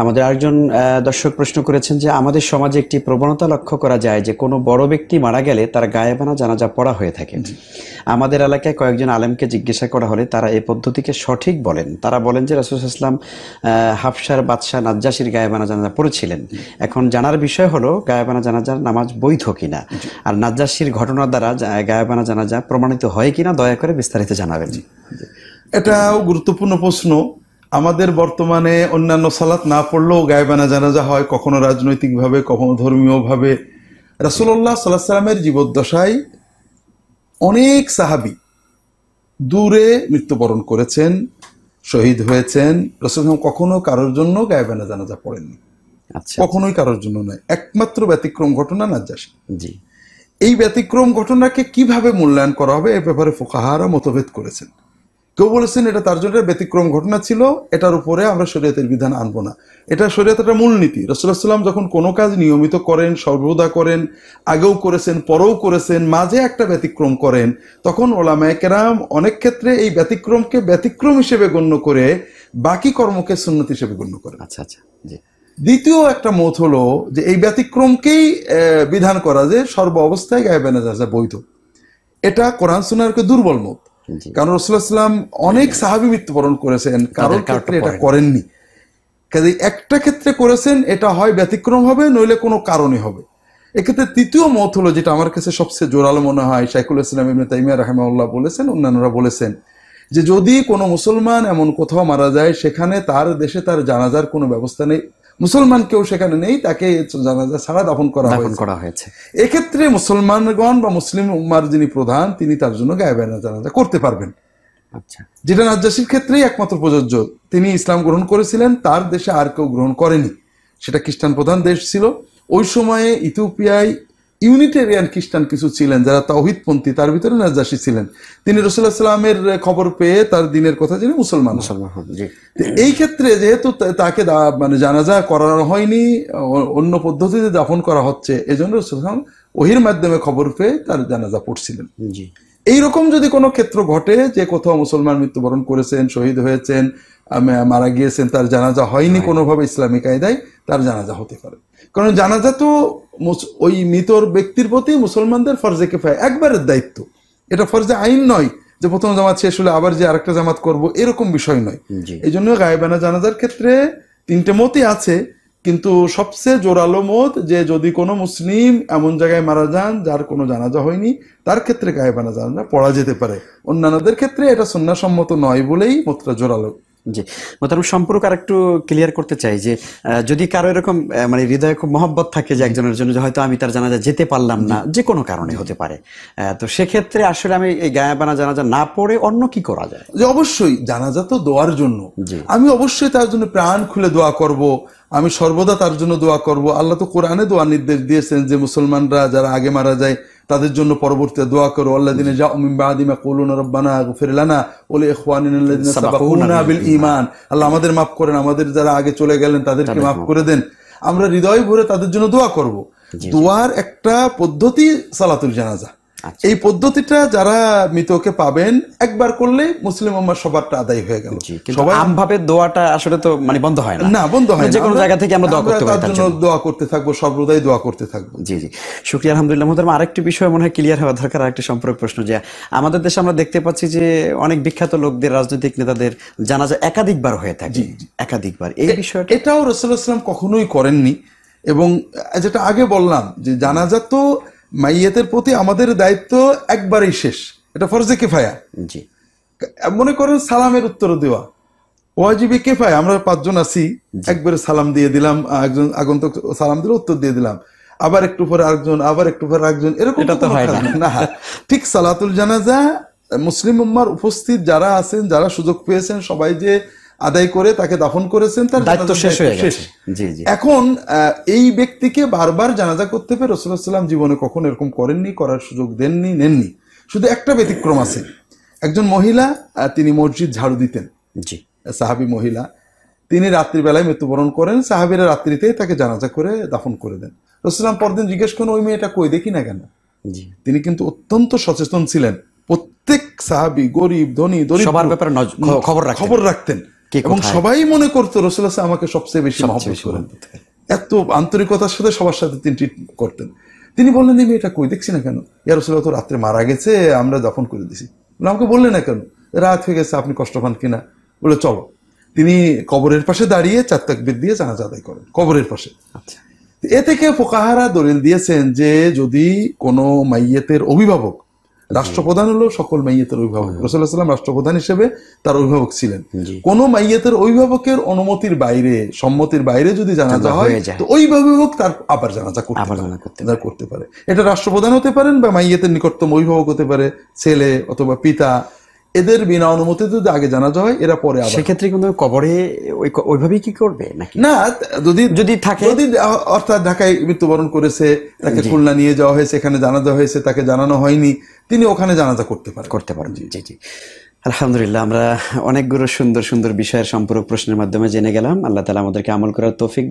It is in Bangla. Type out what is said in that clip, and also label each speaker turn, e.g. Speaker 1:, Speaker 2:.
Speaker 1: আমাদের আরেকজন দর্শক প্রশ্ন করেছেন যে আমাদের সমাজে একটি প্রবণতা লক্ষ্য করা যায় যে কোনো বড় ব্যক্তি মারা গেলে তার গায়েবানা জানাজা পড়া হয়ে থাকে আমাদের এলাকায় কয়েকজন আলেমকে জিজ্ঞাসা করা হলে তারা এই পদ্ধতিকে সঠিক বলেন তারা বলেন যে রাসুল ইসলাম হাফসার বাদশাহ নাজ্জাসির গায়েবানা জানাজা পড়েছিলেন এখন জানার বিষয় হলো গায়েবানা জানাজার নামাজ বৈধ কিনা আর নাজ্জাসির ঘটনা দ্বারা গায়েবানা জানাজা প্রমাণিত হয় কিনা দয়া করে বিস্তারিত জানাবেন
Speaker 2: এটাও গুরুত্বপূর্ণ প্রশ্ন আমাদের বর্তমানে অন্যান্য সালাত না পড়লেও গায়েবানা জানাজা হয় কখনো রাজনৈতিকভাবে কখনো ধর্মীয়ভাবে রাসুল্লাহ সাল্লাহ সাল্লামের জীবদ্দশায় অনেক সাহাবি দূরে মৃত্যুবরণ করেছেন শহীদ হয়েছেন রসুল কখনো কারোর জন্য গায়েবানা জানাজা পড়েননি আচ্ছা। কখনোই কারোর জন্য নয় একমাত্র ব্যতিক্রম ঘটনা নাজ্জাসী জি এই ব্যতিক্রম ঘটনাকে কিভাবে মূল্যায়ন করা হবে এ ব্যাপারে ফোকাহারা মতভেদ করেছেন কেউ বলেছেন এটা তার জন্য ব্যতিক্রম ঘটনা ছিল এটার উপরে আমরা শরীয়তের বিধান আনবো না এটা শরীয়ত একটা মূলনীতি রসুল্লাহাম যখন কোনো কাজ নিয়মিত করেন সর্বদা করেন আগেও করেছেন পরেও করেছেন মাঝে একটা ব্যতিক্রম করেন তখন ওলামায়কেরাম অনেক ক্ষেত্রে এই ব্যতিক্রমকে ব্যতিক্রম হিসেবে গণ্য করে বাকি কর্মকে সুন্নতি হিসেবে গণ্য করেন আচ্ছা আচ্ছা জি দ্বিতীয় একটা মত হলো যে এই ব্যতিক্রমকেই বিধান করা যে সর্ব অবস্থায় গায়ে যা বৈধ এটা কোরআন সুনারকে দুর্বল মত কারণ রসুল্লাহাম অনেক সাহাবি মৃত্যুবরণ করেছেন কারোর ক্ষেত্রে এটা করেননি কাজে একটা ক্ষেত্রে করেছেন এটা হয় ব্যতিক্রম হবে নইলে কোনো কারণে হবে এক্ষেত্রে তৃতীয় মত হলো যেটা আমার কাছে সবচেয়ে জোরালো মনে হয় শাইকুল ইসলাম ইবনে তাইমিয়া রাহেমাউল্লাহ বলেছেন অন্যান্যরা বলেছেন যে যদি কোনো মুসলমান এমন কোথাও মারা যায় সেখানে তার দেশে তার জানাজার কোনো ব্যবস্থা নেই মুসলমান কেউ সেখানে নেই তাকে জানাজা ছাড়া দাফন করা দাফন করা হয়েছে এক্ষেত্রে মুসলমানগণ বা মুসলিম উম্মার যিনি প্রধান তিনি তার জন্য গায়ে বেনা জানাজা করতে পারবেন আচ্ছা যেটা নাজ্জাসির ক্ষেত্রেই একমাত্র প্রযোজ্য তিনি ইসলাম গ্রহণ করেছিলেন তার দেশে আর কেউ গ্রহণ করেনি সেটা খ্রিস্টান প্রধান দেশ ছিল ওই সময়ে ইথিওপিয়ায় ইউনিটেরিয়ান খ্রিস্টান কিছু ছিলেন যারা তাওহিদপন্থী তার ভিতরে নাজাসী ছিলেন তিনি রসুল্লাহ সাল্লামের খবর পেয়ে তার দিনের কথা জেনে মুসলমান মুসলমান এই ক্ষেত্রে যেহেতু তাকে মানে জানাজা করানো হয়নি অন্য পদ্ধতিতে দাফন করা হচ্ছে এজন্য রসুল ওহির মাধ্যমে খবর পেয়ে তার জানাজা পড়ছিলেন জি এইরকম যদি কোনো ক্ষেত্র ঘটে যে কোথাও মুসলমান মৃত্যুবরণ করেছেন শহীদ হয়েছেন মারা গিয়েছেন তার জানাজা হয়নি কোনোভাবে ইসলামী কায়দায় তার জানাজা হতে পারে কারণ জানাজা তো ওই মৃতর ব্যক্তির প্রতি মুসলমানদের ফরজে কেফায় একবারের দায়িত্ব এটা ফর্জে আইন নয় যে প্রথম জামাত শেষ হলে আবার যে আরেকটা জামাত করব এরকম বিষয় নয় এই জন্য গায়েবানা জানাজার ক্ষেত্রে তিনটে মতই আছে কিন্তু সবচেয়ে জোরালো মত যে যদি কোনো মুসলিম এমন জায়গায় মারা যান যার কোনো জানাজা হয়নি তার ক্ষেত্রে গায়ে বানা জানাজা পড়া যেতে পারে অন্যান্যদের
Speaker 1: ক্ষেত্রে এটা সন্ন্যাসম্মত নয় বলেই মতটা জোরালো জি মোতারম সম্পর্ক আর একটু ক্লিয়ার করতে চাই যে যদি কারো এরকম মানে হৃদয়ে খুব মহব্বত থাকে যে একজনের জন্য হয়তো আমি তার জানাজা যেতে পারলাম না যে কোনো কারণে হতে পারে তো সেক্ষেত্রে আসলে আমি এই গায়াবানা জানাজা না পড়ে অন্য কি করা যায় যে অবশ্যই জানাজা তো দোয়ার জন্য আমি অবশ্যই তার জন্য প্রাণ
Speaker 2: খুলে দোয়া করব আমি সর্বদা তার জন্য দোয়া করব আল্লাহ তো কোরআনে দোয়া নির্দেশ দিয়েছেন যে মুসলমানরা যারা আগে মারা যায় তাদের জন্য পরবর্তী দোয়া করো আল্লাহ দিনে যা উমিম বাহাদিমা কলুন রব্বানা ফিরলানা ওলে ইমান আল্লাহ আমাদের মাফ করেন আমাদের যারা আগে চলে গেলেন তাদেরকে মাফ করে দেন আমরা হৃদয় ভরে তাদের জন্য দোয়া করব দোয়ার একটা পদ্ধতি সালাতুল জানাজা আচ্ছা। এই পদ্ধতিটা যারা মৃতকে পাবেন একবার করলে মুসলিম উম্মার সবারটা আদায় হয়ে গেল সবাই
Speaker 1: আমভাবে দোয়াটা আসলে তো মানে বন্ধ হয় না না বন্ধ হয় যে কোনো জায়গা থেকে আমরা দোয়া করতে পারি দোয়া করতে থাকবো সর্বদাই দোয়া করতে থাকবো জি জি শুকরিয়া আলহামদুলিল্লাহ মোহতারমা আরেকটি বিষয় মনে হয় ক্লিয়ার হওয়া দরকার আরেকটা সম্পর্ক প্রশ্ন যে আমাদের দেশে আমরা দেখতে পাচ্ছি যে অনেক বিখ্যাত লোকদের রাজনৈতিক নেতাদের জানাজা একাধিকবার হয়ে থাকে একাধিকবার এই বিষয়টা এটাও রসুল্লাহ কখনোই করেননি এবং যেটা আগে বললাম যে জানাজা
Speaker 2: তো মাইয়াতের প্রতি আমাদের দায়িত্ব একবারেই শেষ এটা ফরজে কেফায়া জি মনে করেন সালামের উত্তর দেওয়া আমরা পাঁচজন আছি একবারে সালাম দিয়ে দিলাম একজন আগন্তুক সালাম দিলে উত্তর দিয়ে দিলাম আবার একটু পরে আরেকজন আবার একটু পরে আরেকজন এরকম তো হয় না ঠিক সালাতুল জানাজা মুসলিম উম্মার উপস্থিত যারা আছেন যারা সুযোগ পেয়েছেন সবাই যে আদায় করে তাকে দাফন করেছেন তার দায়িত্ব শেষ হয়ে গেছে এখন এই ব্যক্তিকে বারবার জানাজা করতে হবে রসুল্লাহ সাল্লাম জীবনে কখনো এরকম করেননি করার সুযোগ দেননি নেননি শুধু একটা ব্যতিক্রম আছে একজন মহিলা তিনি মসজিদ ঝাড়ু দিতেন জি সাহাবি মহিলা তিনি রাত্রিবেলায় মৃত্যুবরণ করেন সাহাবিরা রাত্রিতেই তাকে জানাজা করে দাফন করে দেন রসুলাম পরদিন জিজ্ঞেস করেন ওই মেয়েটা কই দেখি না কেন তিনি কিন্তু অত্যন্ত সচেতন ছিলেন প্রত্যেক সাহাবি গরিব ধনী দরিদ্র সবার ব্যাপারে খবর খবর রাখতেন এবং সবাই মনে করতো রসুল্লাহ আমাকে সবচেয়ে বেশি মহব্বত করেন এত আন্তরিকতার সাথে সবার সাথে তিনি ট্রিট করতেন তিনি বললেন আমি এটা কই দেখছি না কেন ইয়া রসুল্লাহ তো রাত্রে মারা গেছে আমরা দফন করে দিছি আমাকে বললেন না কেন রাত হয়ে গেছে আপনি কষ্ট পান কিনা বলে চলো তিনি কবরের পাশে দাঁড়িয়ে চার তাকবির দিয়ে জানাজা আদায় করেন কবরের পাশে আচ্ছা। এ থেকে ফোকাহারা দলিল দিয়েছেন যে যদি কোনো মাইয়েতের অভিভাবক রাষ্ট্রপ্রধান হলো সকল মাইয়েতের অভিভাবক রসুল্লাহাম রাষ্ট্রপ্রধান হিসেবে তার অভিভাবক ছিলেন কোন মাইয়েতের অভিভাবকের অনুমতির বাইরে সম্মতির বাইরে যদি জানাজা হয় তো ওই অভিভাবক তার আবার জানাজা করতে করতে পারে এটা রাষ্ট্রপ্রধান হতে পারেন বা মাইয়েতের নিকটতম অভিভাবক হতে পারে ছেলে অথবা পিতা এদের বিনা অনুমতিতে যদি আগে জানাজা হয় এরা পরে আবার সেক্ষেত্রে কিন্তু কবরে ওইভাবেই কি করবে নাকি না যদি যদি থাকে যদি অর্থাৎ ঢাকায় মৃত্যুবরণ করেছে তাকে খুলনা
Speaker 1: নিয়ে যাওয়া হয়েছে এখানে জানাজা হয়েছে তাকে জানানো হয়নি তিনি ওখানে জানাজা করতে পারেন করতে পারেন জি জি আলহামদুলিল্লাহ আমরা অনেকগুলো সুন্দর সুন্দর বিষয়ের সম্পর্ক প্রশ্নের মাধ্যমে জেনে গেলাম আল্লাহ তালা আমাদেরকে আমল করার তৌফিক